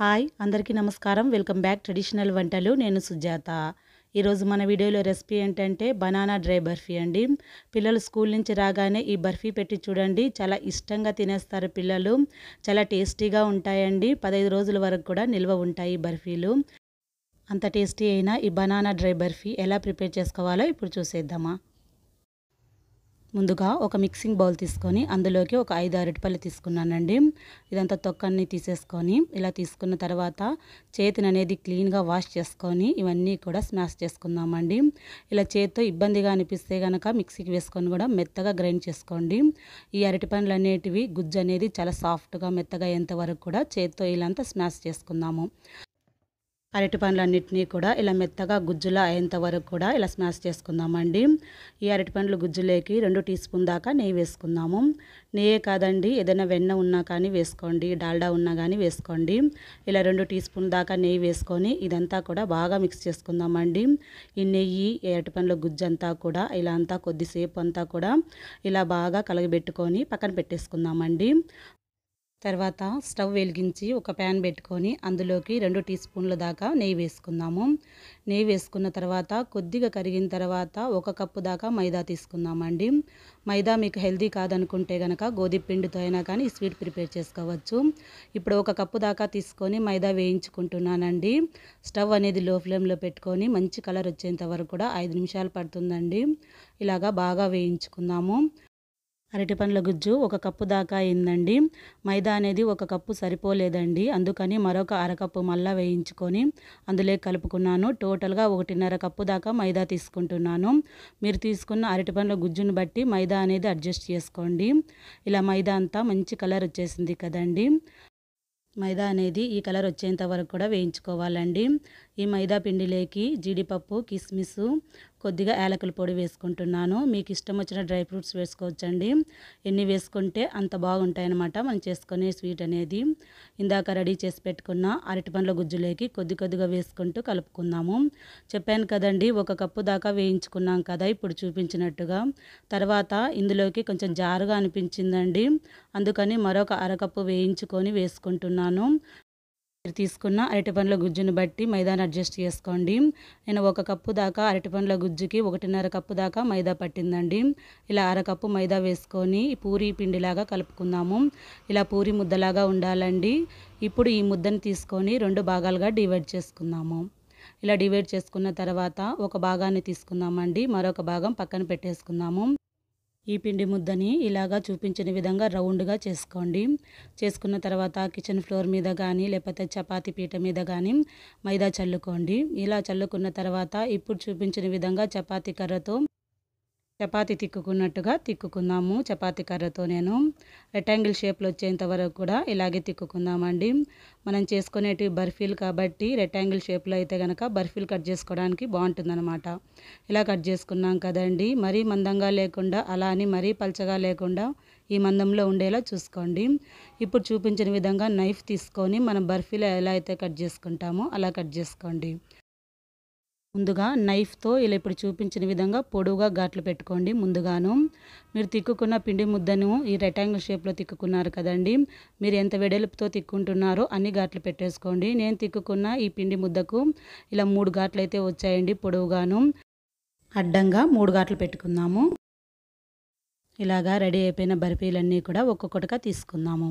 hi అందరికీ నమస్కారం welcome back traditional వంటలు నేను సుజాత ఈరోజు మన వీడియోలో రెసిపీ ఏంటంటే బనానా డ్రై బర్ఫీ అండి పిల్లలు స్కూల్ నుంచి రాగానే ఈ బర్ఫీ పెట్టి చూడండి చాలా ఇష్టంగా తినేస్తారు పిల్లలు చాలా టేస్టీగా ఉంటాయండి పదహైదు రోజుల వరకు కూడా నిల్వ ఉంటాయి ఈ బర్ఫీలు అంత టేస్టీ అయినా ఈ బనానా డ్రై బర్ఫీ ఎలా ప్రిపేర్ చేసుకోవాలో ఇప్పుడు చూసేద్దామా ముందుగా ఒక మిక్సింగ్ బౌల్ తీసుకొని అందులోకి ఒక ఐదు అరటిపళ్ళు తీసుకున్నానండి ఇదంతా తొక్కన్ని తీసేసుకొని ఇలా తీసుకున్న తర్వాత చేతిని అనేది క్లీన్గా వాష్ చేసుకొని ఇవన్నీ కూడా స్మాష్ చేసుకుందామండి ఇలా చేతితో ఇబ్బందిగా అనిపిస్తే కనుక మిక్సీకి వేసుకొని కూడా మెత్తగా గ్రైండ్ చేసుకోండి ఈ అరటి పండ్లు అనేటివి గుజ్జు అనేది చాలా సాఫ్ట్గా మెత్తగా అయ్యేంత వరకు కూడా చేతితో ఇలా అంతా స్మాష్ చేసుకుందాము అరటి పండ్లన్నింటినీ కూడా ఇలా మెత్తగా గుజ్జులా అయ్యేంత వరకు కూడా ఇలా స్మాష్ చేసుకుందామండి ఈ అరటి పండ్లు గుజ్జులేకి రెండు టీ స్పూన్ దాకా నెయ్యి వేసుకుందాము నెయ్యే కాదండి ఏదైనా వెన్న ఉన్నా కానీ వేసుకోండి డాల్డా ఉన్నా కానీ వేసుకోండి ఇలా రెండు టీ స్పూన్ దాకా నెయ్యి వేసుకొని ఇదంతా కూడా బాగా మిక్స్ చేసుకుందామండి ఈ నెయ్యి ఈ అరటి పండ్ల గుజ్జంతా కూడా ఇలా అంతా కొద్దిసేపు అంతా కూడా ఇలా బాగా కలగబెట్టుకొని పక్కన పెట్టేసుకుందామండి తర్వాత స్టవ్ వెలిగించి ఒక ప్యాన్ పెట్టుకొని అందులోకి రెండు టీ స్పూన్ల దాకా నెయ్యి వేసుకుందాము నెయ్యి వేసుకున్న తర్వాత కొద్దిగా కరిగిన తర్వాత ఒక కప్పు దాకా మైదా తీసుకుందామండి మైదా మీకు హెల్దీ కాదనుకుంటే కనుక గోధుమ పిండితో అయినా కానీ స్వీట్ ప్రిపేర్ చేసుకోవచ్చు ఇప్పుడు ఒక కప్పు దాకా తీసుకొని మైదా వేయించుకుంటున్నానండి స్టవ్ అనేది లో ఫ్లేమ్లో పెట్టుకొని మంచి కలర్ వచ్చేంత వరకు కూడా ఐదు నిమిషాలు పడుతుందండి ఇలాగా బాగా వేయించుకుందాము అరటిపండ్ల గుజ్జు ఒక కప్పు దాకా అయిందండి మైదా అనేది ఒక కప్పు సరిపోలేదండి అందుకని మరొక అరకప్పు మళ్ళా వేయించుకొని అందులో కలుపుకున్నాను టోటల్గా ఒకటిన్నర కప్పు దాకా మైదా తీసుకుంటున్నాను మీరు తీసుకున్న అరటిపండ్ల గుజ్జును బట్టి మైదా అనేది అడ్జస్ట్ చేసుకోండి ఇలా మైదా అంతా మంచి కలర్ వచ్చేసింది కదండి మైదా అనేది ఈ కలర్ వచ్చేంత వరకు కూడా వేయించుకోవాలండి ఈ మైదా పిండిలోకి జీడిపప్పు కిస్మిస్ కొద్దిగా యాలకుల పొడి వేసుకుంటున్నాను మీకు ఇష్టం వచ్చిన డ్రై ఫ్రూట్స్ వేసుకోవచ్చండి ఎన్ని వేసుకుంటే అంత బాగుంటాయన్నమాట మనం చేసుకునే స్వీట్ అనేది ఇందాక రెడీ చేసి పెట్టుకున్న అరటిపండ్ల గుజ్జులోకి కొద్ది కొద్దిగా వేసుకుంటూ కలుపుకుందాము చెప్పాను కదండి ఒక కప్పు దాకా వేయించుకున్నాం కదా ఇప్పుడు చూపించినట్టుగా తర్వాత ఇందులోకి కొంచెం జారుగా అనిపించిందండి అందుకని మరొక అరకప్పు వేయించుకొని వేసుకుంటున్నాను మీరు తీసుకున్న అరటిపండ్ల గుజ్జును బట్టి మైదాను అడ్జస్ట్ చేసుకోండి నేను ఒక కప్పు దాకా పండ్ల గుజ్జుకి ఒకటిన్నర కప్పు దాకా మైదా పట్టిందండి ఇలా అరకప్పు మైదా వేసుకొని పూరి పిండిలాగా కలుపుకుందాము ఇలా పూరి ముద్దలాగా ఉండాలండి ఇప్పుడు ఈ ముద్దను తీసుకొని రెండు భాగాలుగా డివైడ్ చేసుకుందాము ఇలా డివైడ్ చేసుకున్న తర్వాత ఒక భాగాన్ని తీసుకుందామండి మరొక భాగం పక్కన పెట్టేసుకుందాము ఈ పిండి ముద్దని ఇలాగా చూపించిన విధంగా రౌండ్గా చేసుకోండి చేసుకున్న తర్వాత కిచెన్ ఫ్లోర్ మీద కానీ లేకపోతే చపాతి పీట మీద కానీ మైదా చల్లుకోండి ఇలా చల్లుకున్న తర్వాత ఇప్పుడు చూపించిన విధంగా చపాతి కర్రతో చపాతి తిక్కుకున్నట్టుగా తిక్కుకుందాము చపాతి కర్రతో నేను రెక్టాంగిల్ షేప్లో వచ్చేంత వరకు కూడా ఇలాగే తిక్కుకుందామండి మనం చేసుకునేటివి బర్ఫీలు కాబట్టి రెక్టాంగిల్ షేప్లో అయితే కనుక బర్ఫీలు కట్ చేసుకోవడానికి బాగుంటుందన్నమాట ఇలా కట్ చేసుకున్నాం కదండి మరీ మందంగా లేకుండా అలా అని మరీ పలచగా లేకుండా ఈ మందంలో ఉండేలా చూసుకోండి ఇప్పుడు చూపించిన విధంగా నైఫ్ తీసుకొని మనం బర్ఫీలో ఎలా అయితే కట్ చేసుకుంటామో అలా కట్ చేసుకోండి ముందుగా నైఫ్తో ఇలా ఇప్పుడు చూపించిన విధంగా పొడవుగా గాట్లు పెట్టుకోండి ముందుగాను మీరు తిక్కుకున్న పిండి ముద్దను ఈ రెక్టాంగిల్ షేప్లో తిక్కుకున్నారు కదండి మీరు ఎంత వెడల్పుతో తిక్కుంటున్నారో అన్ని ఘాట్లు పెట్టేసుకోండి నేను తిక్కుకున్న ఈ పిండి ముద్దకు ఇలా మూడు గాట్లు అయితే వచ్చాయండి పొడవుగాను అడ్డంగా మూడు ఘాట్లు పెట్టుకుందాము ఇలాగా రెడీ అయిపోయిన బర్ఫీలన్నీ కూడా ఒక్కొక్కటిగా తీసుకుందాము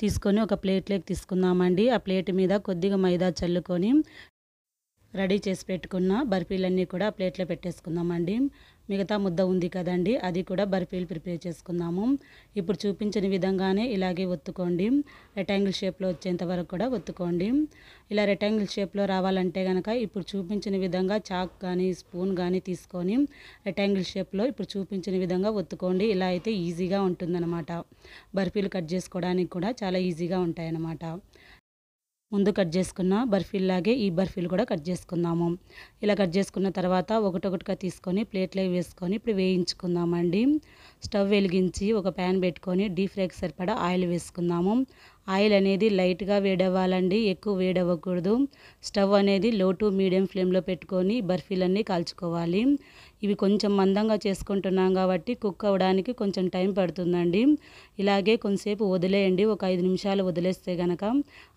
తీసుకొని ఒక ప్లేట్లోకి తీసుకుందామండి ఆ ప్లేట్ మీద కొద్దిగా మైదా చల్లుకొని రెడీ చేసి పెట్టుకున్న బర్ఫీలన్నీ కూడా ప్లేట్లో పెట్టేసుకుందామండి మిగతా ముద్ద ఉంది కదండి అది కూడా బర్ఫీలు ప్రిపేర్ చేసుకుందాము ఇప్పుడు చూపించిన విధంగానే ఇలాగే ఒత్తుకోండి రెక్టాంగిల్ షేప్లో వచ్చేంత వరకు కూడా ఒత్తుకోండి ఇలా రెక్టాంగిల్ షేప్లో రావాలంటే కనుక ఇప్పుడు చూపించిన విధంగా చాక్ కానీ స్పూన్ కానీ తీసుకొని రెక్టాంగిల్ షేప్లో ఇప్పుడు చూపించిన విధంగా ఒత్తుకోండి ఇలా అయితే ఈజీగా ఉంటుందన్నమాట బర్ఫీలు కట్ చేసుకోవడానికి కూడా చాలా ఈజీగా ఉంటాయన్నమాట ముందు కట్ చేసుకున్న బర్ఫీల్లాగే ఈ బర్ఫీలు కూడా కట్ చేసుకుందాము ఇలా కట్ చేసుకున్న తర్వాత ఒకటొకటిగా తీసుకొని ప్లేట్లో వేసుకొని ఇప్పుడు వేయించుకుందామండి స్టవ్ వెలిగించి ఒక ప్యాన్ పెట్టుకొని డీప్ ఫ్రైకి సరిపడా ఆయిల్ వేసుకుందాము ఆయిల్ అనేది లైట్గా వేడవ్వాలండి ఎక్కువ వేడవ్వకూడదు స్టవ్ అనేది లో టు మీడియం ఫ్లేమ్లో పెట్టుకొని బర్ఫీలన్నీ కాల్చుకోవాలి ఇవి కొంచెం మందంగా చేసుకుంటున్నాం కాబట్టి కుక్ అవ్వడానికి కొంచెం టైం పడుతుందండి ఇలాగే కొంచెంసేపు వదిలేయండి ఒక ఐదు నిమిషాలు వదిలేస్తే గనక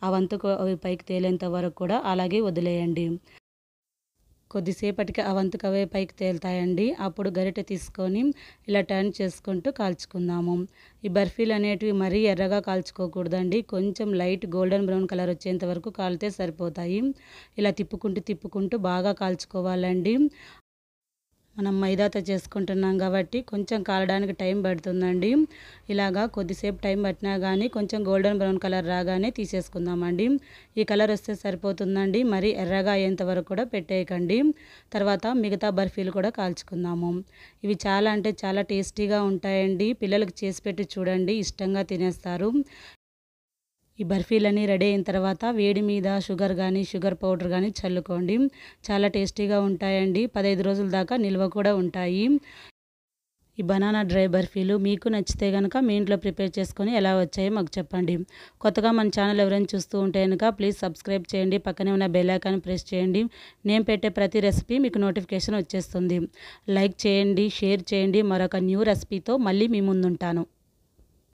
అవంతకు పైకి తేలేంత వరకు కూడా అలాగే వదిలేయండి కొద్దిసేపటికి అవంతుకవే పైకి తేలుతాయండి అప్పుడు గరిటె తీసుకొని ఇలా టర్న్ చేసుకుంటూ కాల్చుకుందాము ఈ బర్ఫీలు అనేటివి మరీ ఎర్రగా కాల్చుకోకూడదండి కొంచెం లైట్ గోల్డెన్ బ్రౌన్ కలర్ వచ్చేంత వరకు కాలితే సరిపోతాయి ఇలా తిప్పుకుంటూ తిప్పుకుంటూ బాగా కాల్చుకోవాలండి మనం మైదాతో చేసుకుంటున్నాం కాబట్టి కొంచెం కాలడానికి టైం పడుతుందండి ఇలాగా కొద్దిసేపు టైం పట్టినా కానీ కొంచెం గోల్డెన్ బ్రౌన్ కలర్ రాగానే తీసేసుకుందామండి ఈ కలర్ వస్తే సరిపోతుందండి మరి ఎర్రగా అయ్యేంత వరకు కూడా పెట్టేయకండి తర్వాత మిగతా బర్ఫీలు కూడా కాల్చుకుందాము ఇవి చాలా అంటే చాలా టేస్టీగా ఉంటాయండి పిల్లలకు చేసి పెట్టి చూడండి ఇష్టంగా తినేస్తారు ఈ బర్ఫీలన్నీ రెడీ అయిన తర్వాత వేడి మీద షుగర్ కానీ షుగర్ పౌడర్ కానీ చల్లుకోండి చాలా టేస్టీగా ఉంటాయండి పదహైదు రోజుల దాకా నిల్వ కూడా ఉంటాయి ఈ బనానా డ్రై బర్ఫీలు మీకు నచ్చితే కనుక మీ ఇంట్లో ప్రిపేర్ చేసుకొని ఎలా వచ్చాయో మాకు చెప్పండి కొత్తగా మన ఛానల్ ఎవరైనా చూస్తూ ఉంటే కనుక ప్లీజ్ సబ్స్క్రైబ్ చేయండి పక్కనే ఉన్న బెల్ ప్రెస్ చేయండి నేను పెట్టే ప్రతి రెసిపీ మీకు నోటిఫికేషన్ వచ్చేస్తుంది లైక్ చేయండి షేర్ చేయండి మరొక న్యూ రెసిపీతో మళ్ళీ మీ ముందుంటాను